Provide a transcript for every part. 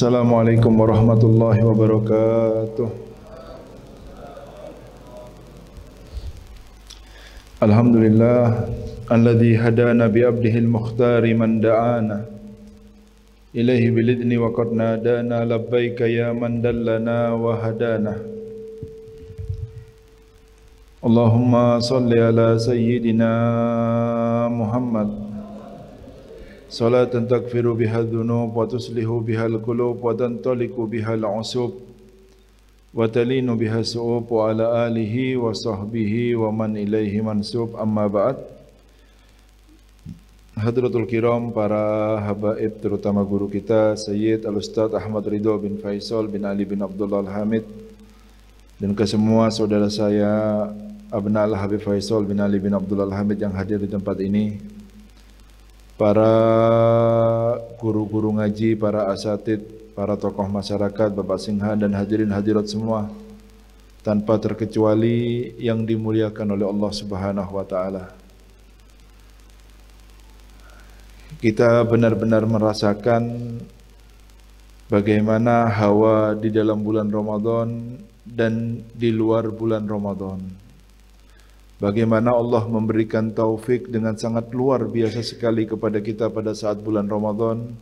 Assalamualaikum warahmatullahi wabarakatuh. Alhamdulillah alladhi hadana bi abdihi al-mukhtari man da'ana ilayhi bil idni wa qad nadana labbaika ya man dallana wa hadana. Allahumma salli ala sayyidina Muhammad صلاة تغفر بها الذنوب وتصلح بها القلوب وتنطلق بها العصوب وتلين بها السؤوب وعلى آله وصحبه ومن إليه منسوب amma بعد Hadratul Kiram, para habaib terutama guru kita Sayyid Al-Ustaz Ahmad Ridho bin Faisal bin Ali bin Abdullah Al-Hamid dan ke semua saudara saya Abnal Habib Faisal bin Ali bin Abdullah Al-Hamid yang hadir di tempat ini para guru-guru ngaji, para asatid, para tokoh masyarakat, Bapak Singha dan hadirin hadirat semua tanpa terkecuali yang dimuliakan oleh Allah Subhanahu wa taala. Kita benar-benar merasakan bagaimana hawa di dalam bulan Ramadan dan di luar bulan Ramadan. Bagaimana Allah memberikan taufik dengan sangat luar biasa sekali kepada kita pada saat bulan Ramadan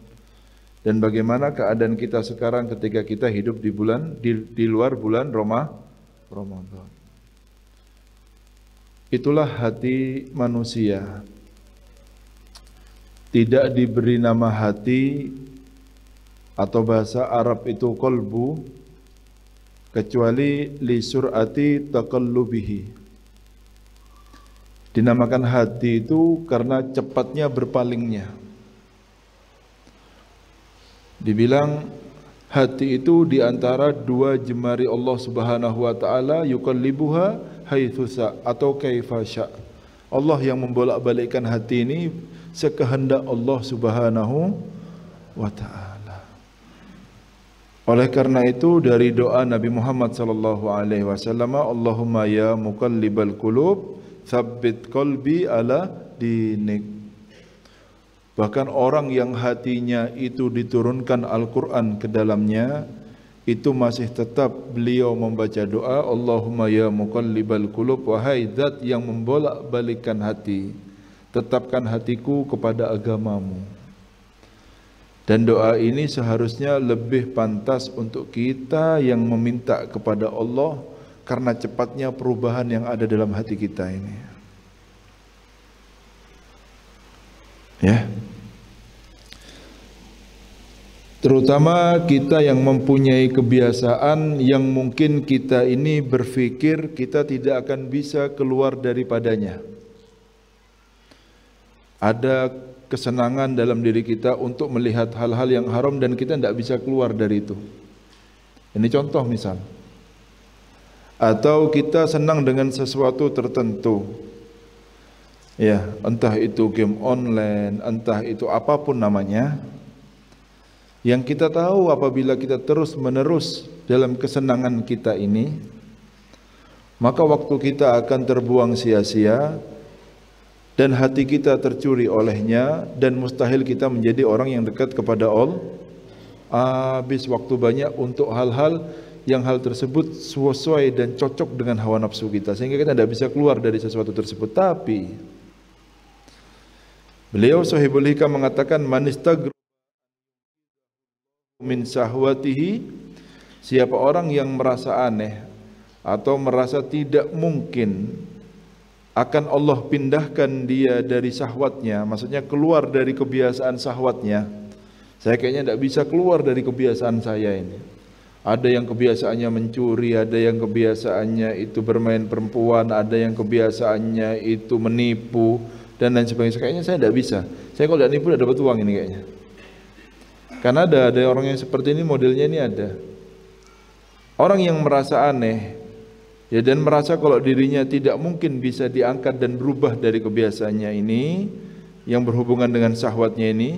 dan bagaimana keadaan kita sekarang ketika kita hidup di bulan di, di luar bulan Roma Ramadan. Itulah hati manusia. Tidak diberi nama hati atau bahasa Arab itu kolbu kecuali li surati taqallubihi Dinamakan hati itu karena cepatnya berpalingnya. Dibilang hati itu di antara dua jemari Allah Subhanahu wa taala yuqallibuha atau kaifa Allah yang membolak-balikkan hati ini sekehendak Allah Subhanahu wa taala. Oleh karena itu dari doa Nabi Muhammad sallallahu alaihi wasallam Allahumma ya muqallibal qulub Sabit kolbi ala dinik. Bahkan orang yang hatinya itu diturunkan Al-Quran ke dalamnya, itu masih tetap beliau membaca doa Allahumma ya muqallibal qulub wahai zat yang membolak balikan hati tetapkan hatiku kepada agamamu dan doa ini seharusnya lebih pantas untuk kita yang meminta kepada Allah karena cepatnya perubahan yang ada dalam hati kita ini. Ya. Terutama kita yang mempunyai kebiasaan yang mungkin kita ini berpikir kita tidak akan bisa keluar daripadanya. Ada kesenangan dalam diri kita untuk melihat hal-hal yang haram dan kita tidak bisa keluar dari itu. Ini contoh misalnya atau kita senang dengan sesuatu tertentu. Ya, entah itu game online, entah itu apapun namanya. Yang kita tahu apabila kita terus-menerus dalam kesenangan kita ini, maka waktu kita akan terbuang sia-sia dan hati kita tercuri olehnya dan mustahil kita menjadi orang yang dekat kepada Allah. Habis waktu banyak untuk hal-hal yang hal tersebut sesuai dan cocok dengan hawa nafsu kita sehingga kita tidak bisa keluar dari sesuatu tersebut tapi beliau sahibul hikam mengatakan manistagru min sahwatihi siapa orang yang merasa aneh atau merasa tidak mungkin akan Allah pindahkan dia dari sahwatnya maksudnya keluar dari kebiasaan sahwatnya saya kayaknya tidak bisa keluar dari kebiasaan saya ini ada yang kebiasaannya mencuri, ada yang kebiasaannya itu bermain perempuan, ada yang kebiasaannya itu menipu dan lain sebagainya. Kayaknya saya tidak bisa. Saya kalau tidak nipu tidak dapat uang ini kayaknya. Karena ada ada orang yang seperti ini modelnya ini ada. Orang yang merasa aneh ya dan merasa kalau dirinya tidak mungkin bisa diangkat dan berubah dari kebiasaannya ini yang berhubungan dengan sahwatnya ini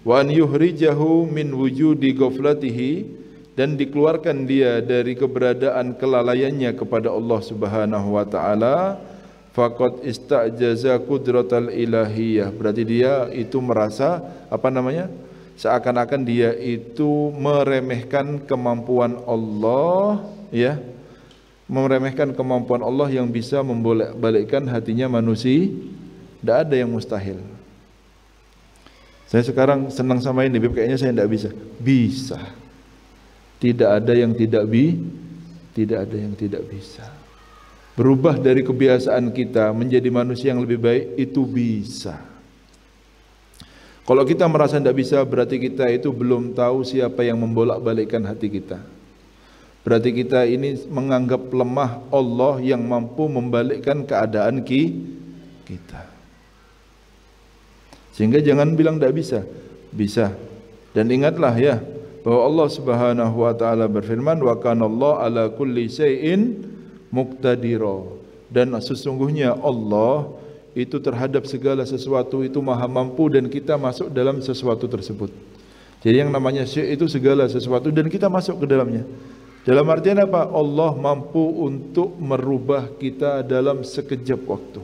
Wan yuhri jahu min wujudi ghaflatihi dan dikeluarkan dia dari keberadaan kelalaiannya kepada Allah Subhanahu wa taala faqad istajaza qudratal ilahiyah berarti dia itu merasa apa namanya seakan-akan dia itu meremehkan kemampuan Allah ya meremehkan kemampuan Allah yang bisa membolak-balikkan hatinya manusia tidak ada yang mustahil saya sekarang senang sama ini Beb, kayaknya saya tidak bisa bisa tidak ada yang tidak bi, tidak ada yang tidak bisa. Berubah dari kebiasaan kita menjadi manusia yang lebih baik itu bisa. Kalau kita merasa tidak bisa berarti kita itu belum tahu siapa yang membolak-balikkan hati kita. Berarti kita ini menganggap lemah Allah yang mampu membalikkan keadaan ki kita. Sehingga jangan bilang tidak bisa. Bisa. Dan ingatlah ya, bahwa Allah Subhanahu wa taala berfirman wa kana Allah ala kulli syai'in muqtadira dan sesungguhnya Allah itu terhadap segala sesuatu itu maha mampu dan kita masuk dalam sesuatu tersebut. Jadi yang namanya syai' itu segala sesuatu dan kita masuk ke dalamnya. Dalam artian apa? Allah mampu untuk merubah kita dalam sekejap waktu.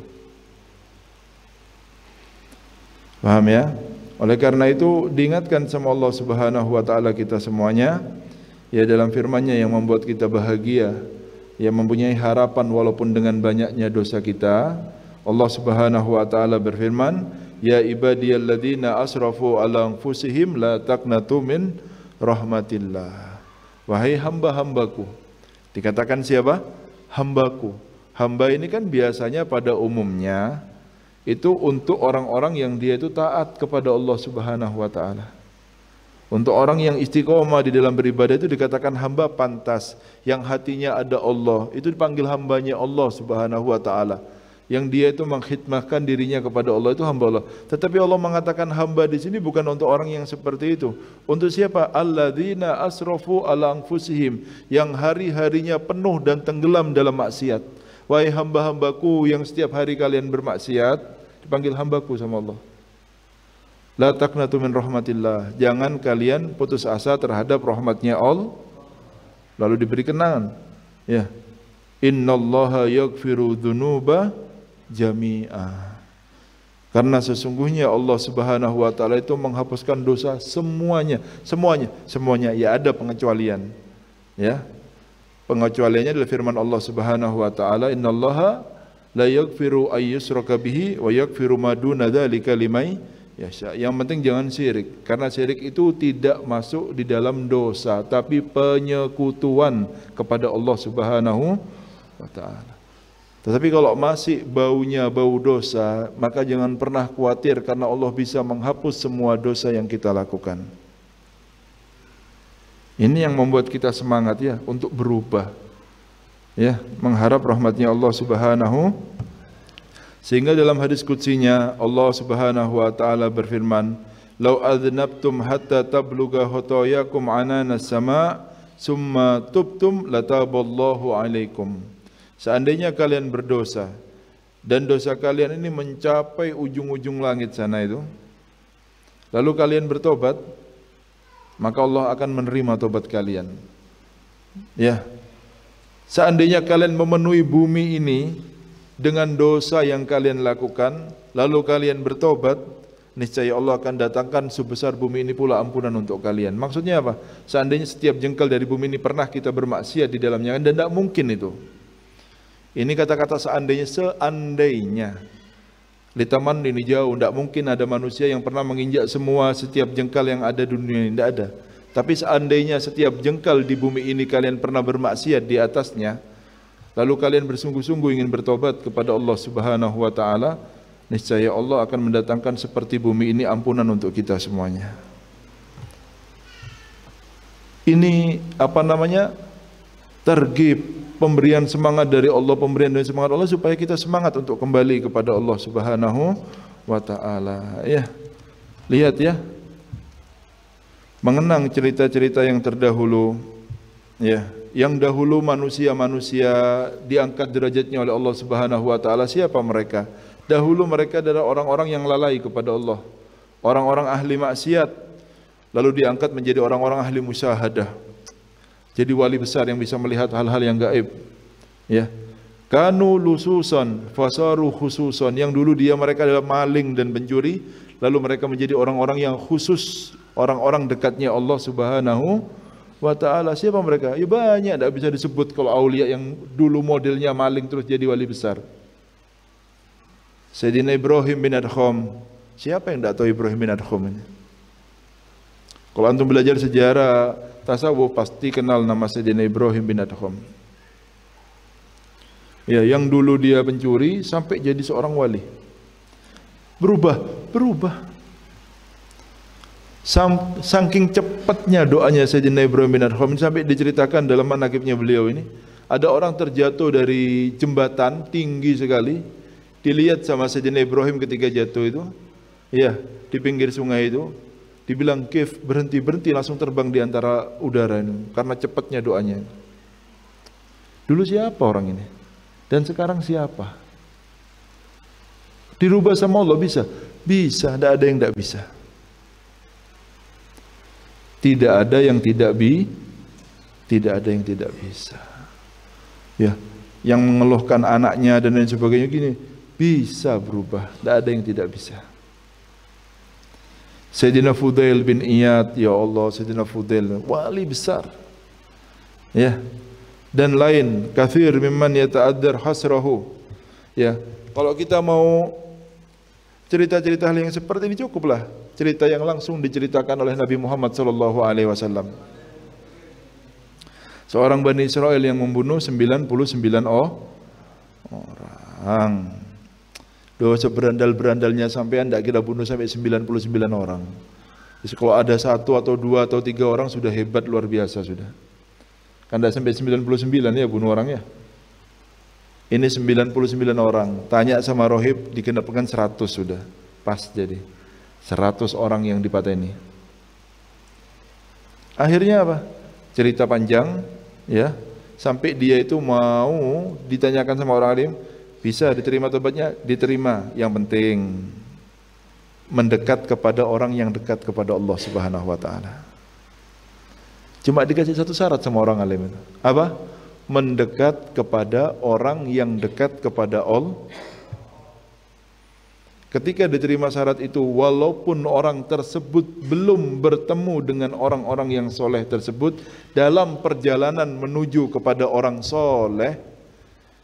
Paham ya? Oleh karena itu diingatkan sama Allah Subhanahu wa taala kita semuanya ya dalam firman-Nya yang membuat kita bahagia, yang mempunyai harapan walaupun dengan banyaknya dosa kita. Allah Subhanahu wa taala berfirman, "Ya ibadiyalladzina asrafu ala anfusihim la taqnatu min rahmatillah." Wahai hamba-hambaku. Dikatakan siapa? Hambaku. Hamba ini kan biasanya pada umumnya itu untuk orang-orang yang dia itu taat kepada Allah Subhanahu wa taala. Untuk orang yang istiqomah di dalam beribadah itu dikatakan hamba pantas yang hatinya ada Allah, itu dipanggil hambanya Allah Subhanahu wa taala. Yang dia itu mengkhidmatkan dirinya kepada Allah itu hamba Allah. Tetapi Allah mengatakan hamba di sini bukan untuk orang yang seperti itu. Untuk siapa? Alladzina asrafu ala anfusihim yang hari-harinya penuh dan tenggelam dalam maksiat. Wahai hamba-hambaku yang setiap hari kalian bermaksiat, dipanggil hambaku sama Allah. La taqnatu min rahmatillah. Jangan kalian putus asa terhadap rahmatnya Allah. Lalu diberi kenangan. Ya. Innallaha yaghfiru dzunuba jami'a. Karena sesungguhnya Allah Subhanahu wa taala itu menghapuskan dosa semuanya, semuanya, semuanya ya ada pengecualian. Ya, Pengecualiannya adalah firman Allah Subhanahu wa taala, "Innallaha la yaghfiru ay yushraka bihi wa yaghfiru ma duna dzalika limay yasha." Yang penting jangan syirik, karena syirik itu tidak masuk di dalam dosa, tapi penyekutuan kepada Allah Subhanahu wa taala. Tetapi kalau masih baunya bau dosa, maka jangan pernah khawatir karena Allah bisa menghapus semua dosa yang kita lakukan. Ini yang membuat kita semangat ya untuk berubah. Ya, mengharap rahmatnya Allah Subhanahu sehingga dalam hadis kutsinya Allah Subhanahu wa taala berfirman, "Lau adnabtum hatta tabluga hotoyakum anana sama, summa tubtum lataballahu alaikum." Seandainya kalian berdosa dan dosa kalian ini mencapai ujung-ujung langit sana itu, lalu kalian bertobat, maka Allah akan menerima tobat kalian. Ya. Seandainya kalian memenuhi bumi ini dengan dosa yang kalian lakukan, lalu kalian bertobat, niscaya Allah akan datangkan sebesar bumi ini pula ampunan untuk kalian. Maksudnya apa? Seandainya setiap jengkal dari bumi ini pernah kita bermaksiat di dalamnya dan tidak mungkin itu. Ini kata-kata seandainya, seandainya. Litaman ini jauh, tidak mungkin ada manusia yang pernah menginjak semua setiap jengkal yang ada di dunia ini, tidak ada. Tapi seandainya setiap jengkal di bumi ini kalian pernah bermaksiat di atasnya, lalu kalian bersungguh-sungguh ingin bertobat kepada Allah Subhanahu wa taala, niscaya Allah akan mendatangkan seperti bumi ini ampunan untuk kita semuanya. Ini apa namanya? tergib pemberian semangat dari Allah, pemberian dari semangat Allah supaya kita semangat untuk kembali kepada Allah Subhanahu wa taala. Ya. Lihat ya. Mengenang cerita-cerita yang terdahulu ya, yang dahulu manusia-manusia diangkat derajatnya oleh Allah Subhanahu wa taala siapa mereka? Dahulu mereka adalah orang-orang yang lalai kepada Allah. Orang-orang ahli maksiat lalu diangkat menjadi orang-orang ahli musyahadah. Jadi wali besar yang bisa melihat hal-hal yang gaib. Ya. Kanu lususan fasaru khususan. Yang dulu dia mereka adalah maling dan pencuri, lalu mereka menjadi orang-orang yang khusus, orang-orang dekatnya Allah Subhanahu wa taala. Siapa mereka? Ya banyak, tidak bisa disebut kalau aulia yang dulu modelnya maling terus jadi wali besar. Sayyidina Ibrahim bin Adham. Siapa yang tidak tahu Ibrahim bin Adham ini? Kalau antum belajar sejarah tasawuf pasti kenal nama Sayyidina Ibrahim bin Adham. Ya, yang dulu dia pencuri sampai jadi seorang wali. Berubah, berubah. Sam, saking cepatnya doanya Sayyidina Ibrahim bin Adham sampai diceritakan dalam manakibnya beliau ini. Ada orang terjatuh dari jembatan tinggi sekali. Dilihat sama Sayyidina Ibrahim ketika jatuh itu. Ya, di pinggir sungai itu Dibilang Kif berhenti berhenti langsung terbang di antara udara ini karena cepatnya doanya. Dulu siapa orang ini? Dan sekarang siapa? Dirubah sama Allah bisa? Bisa, tidak ada yang tidak bisa. Tidak ada yang tidak bi, tidak ada yang tidak bisa. Ya, yang mengeluhkan anaknya dan lain sebagainya gini, bisa berubah, tidak ada yang tidak bisa. Sayyidina Fudail bin Iyad, ya Allah, Sayyidina Fudail, wali besar. Ya. Dan lain, kathir mimman yata'addar hasrahu. Ya. Kalau kita mau cerita-cerita hal yang seperti ini cukuplah cerita yang langsung diceritakan oleh Nabi Muhammad sallallahu alaihi wasallam. Seorang Bani Israel yang membunuh 99 orang. Dosa berandal berandalnya sampai anda kita bunuh sampai 99 orang. Jadi kalau ada satu atau dua atau tiga orang sudah hebat luar biasa sudah. Kan tidak sampai 99 ya bunuh orang ya. Ini 99 orang. Tanya sama Rohib dikenapkan 100 sudah. Pas jadi. 100 orang yang ini. Akhirnya apa? Cerita panjang ya. Sampai dia itu mau ditanyakan sama orang alim, bisa diterima tobatnya? Diterima. Yang penting mendekat kepada orang yang dekat kepada Allah Subhanahu wa taala. Cuma dikasih satu syarat sama orang alim itu. Apa? Mendekat kepada orang yang dekat kepada Allah. Ketika diterima syarat itu, walaupun orang tersebut belum bertemu dengan orang-orang yang soleh tersebut, dalam perjalanan menuju kepada orang soleh,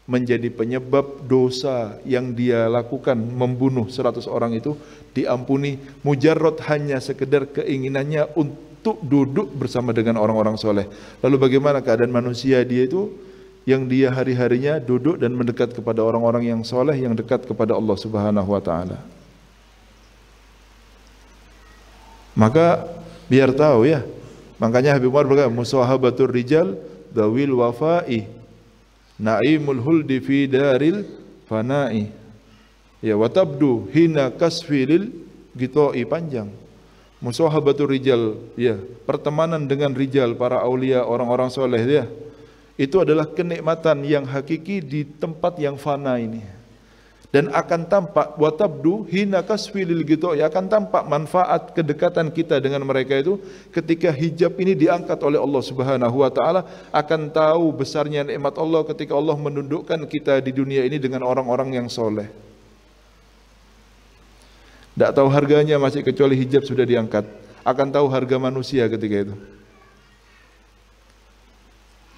menjadi penyebab dosa yang dia lakukan membunuh 100 orang itu diampuni mujarrot hanya sekedar keinginannya untuk duduk bersama dengan orang-orang soleh. Lalu bagaimana keadaan manusia dia itu yang dia hari-harinya duduk dan mendekat kepada orang-orang yang soleh yang dekat kepada Allah Subhanahu wa taala. Maka biar tahu ya. Makanya Habib Umar berkata musahabatur rijal dawil wafa'i naimul huldi fi daril fana'i ya wa tabdu hina kasfilil gitoi panjang musahabatul rijal ya pertemanan dengan rijal para aulia orang-orang soleh ya itu adalah kenikmatan yang hakiki di tempat yang fana ini dan akan tampak watabdu hina kasfilil gitu ya akan tampak manfaat kedekatan kita dengan mereka itu ketika hijab ini diangkat oleh Allah Subhanahu wa taala akan tahu besarnya nikmat Allah ketika Allah menundukkan kita di dunia ini dengan orang-orang yang soleh. Tidak tahu harganya masih kecuali hijab sudah diangkat. Akan tahu harga manusia ketika itu.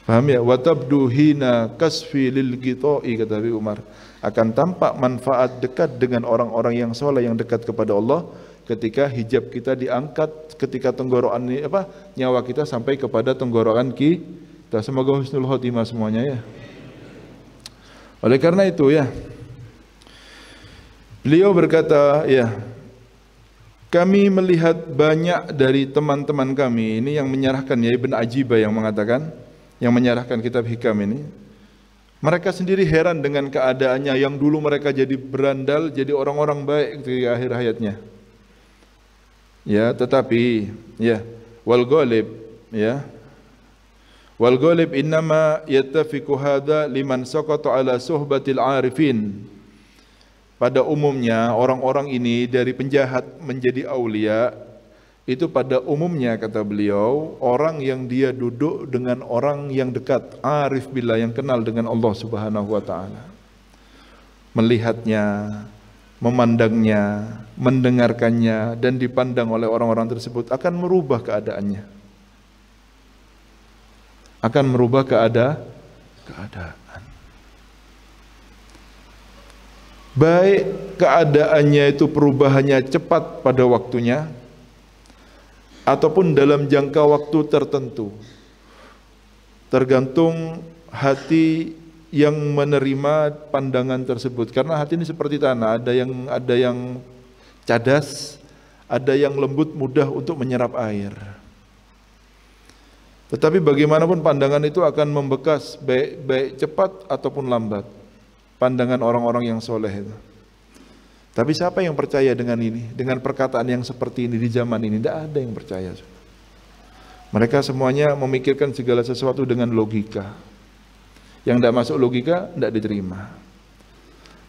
Paham ya? Watabdu hina kasfilil gitu kata Nabi Umar akan tampak manfaat dekat dengan orang-orang yang soleh yang dekat kepada Allah ketika hijab kita diangkat ketika tenggorokan apa nyawa kita sampai kepada tenggorokan Ki. kita semoga husnul khotimah semuanya ya oleh karena itu ya beliau berkata ya kami melihat banyak dari teman-teman kami ini yang menyerahkan ya Ibn Ajiba yang mengatakan yang menyerahkan kitab hikam ini mereka sendiri heran dengan keadaannya yang dulu mereka jadi berandal, jadi orang-orang baik di akhir hayatnya. Ya, tetapi ya, wal ghalib ya. Wal ghalib innama yattafiqu hadha liman saqata ala suhbatil arifin. Pada umumnya orang-orang ini dari penjahat menjadi aulia itu pada umumnya kata beliau orang yang dia duduk dengan orang yang dekat arif bila yang kenal dengan Allah Subhanahu wa taala melihatnya memandangnya mendengarkannya dan dipandang oleh orang-orang tersebut akan merubah keadaannya akan merubah keada keadaan baik keadaannya itu perubahannya cepat pada waktunya ataupun dalam jangka waktu tertentu. Tergantung hati yang menerima pandangan tersebut karena hati ini seperti tanah, ada yang ada yang cadas, ada yang lembut mudah untuk menyerap air. Tetapi bagaimanapun pandangan itu akan membekas baik baik cepat ataupun lambat. Pandangan orang-orang yang soleh itu. Tapi siapa yang percaya dengan ini? Dengan perkataan yang seperti ini di zaman ini, tidak ada yang percaya. Mereka semuanya memikirkan segala sesuatu dengan logika. Yang tidak masuk logika, tidak diterima.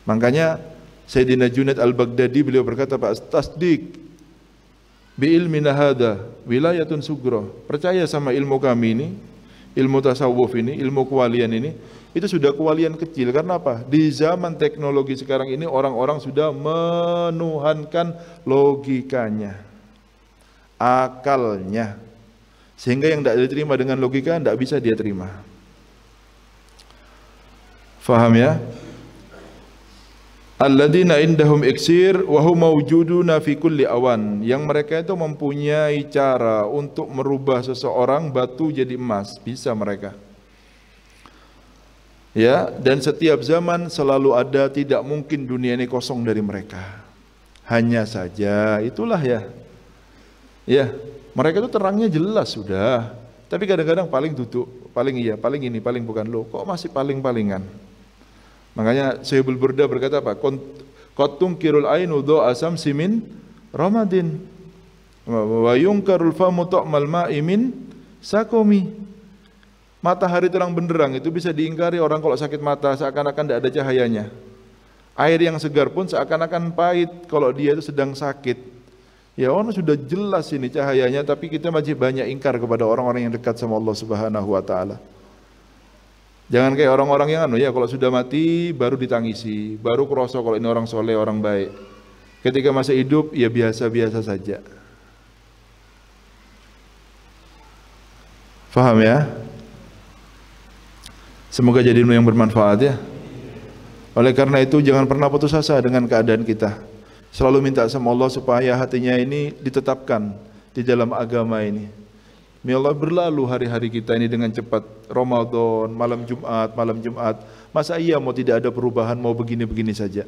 Makanya Sayyidina Junaid al-Baghdadi beliau berkata, Pak Tasdik, bi'ilmin hada wilayatun sugro. Percaya sama ilmu kami ini, ilmu tasawuf ini, ilmu kewalian ini, itu sudah kewalian kecil. Karena apa? Di zaman teknologi sekarang ini orang-orang sudah menuhankan logikanya, akalnya. Sehingga yang tidak diterima dengan logika tidak bisa dia terima. Faham ya? Alladzina indahum iksir wa hum mawjuduna fi kulli awan. Yang mereka itu mempunyai cara untuk merubah seseorang batu jadi emas, bisa mereka. Ya, dan setiap zaman selalu ada tidak mungkin dunia ini kosong dari mereka. Hanya saja itulah ya. Ya, mereka itu terangnya jelas sudah. Tapi kadang-kadang paling duduk, paling iya, paling ini, paling bukan lo. Kok masih paling-palingan? Makanya Syaikhul Burda berkata apa? Kotung kirul ainu asam simin ramadin Wayung yungkarul famu malma ma'imin sakomi. Matahari terang benderang itu bisa diingkari orang kalau sakit mata seakan-akan tidak ada cahayanya. Air yang segar pun seakan-akan pahit kalau dia itu sedang sakit. Ya Allah sudah jelas ini cahayanya tapi kita masih banyak ingkar kepada orang-orang yang dekat sama Allah Subhanahu wa taala. Jangan kayak orang-orang yang anu ya kalau sudah mati baru ditangisi, baru kerosok kalau ini orang soleh, orang baik. Ketika masih hidup ya biasa-biasa saja. Faham ya? Semoga jadi ilmu yang bermanfaat ya. Oleh karena itu jangan pernah putus asa dengan keadaan kita. Selalu minta sama Allah supaya hatinya ini ditetapkan di dalam agama ini. Ya Allah berlalu hari-hari kita ini dengan cepat. Ramadan, malam Jumat, malam Jumat. Masa iya mau tidak ada perubahan, mau begini-begini saja.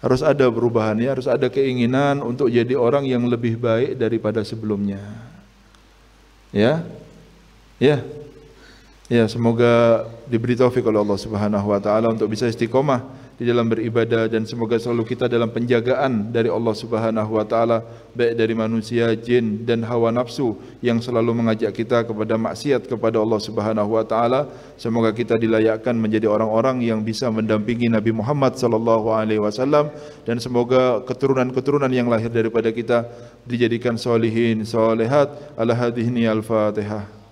Harus ada perubahan ya, harus ada keinginan untuk jadi orang yang lebih baik daripada sebelumnya. Ya? Ya. Ya, semoga diberi taufik oleh Allah Subhanahu wa taala untuk bisa istiqomah di dalam beribadah dan semoga selalu kita dalam penjagaan dari Allah Subhanahu wa taala baik dari manusia, jin dan hawa nafsu yang selalu mengajak kita kepada maksiat kepada Allah Subhanahu wa taala. Semoga kita dilayakkan menjadi orang-orang yang bisa mendampingi Nabi Muhammad sallallahu alaihi wasallam dan semoga keturunan-keturunan yang lahir daripada kita dijadikan solihin, solehat. Al-Hadihni Al-Fatihah.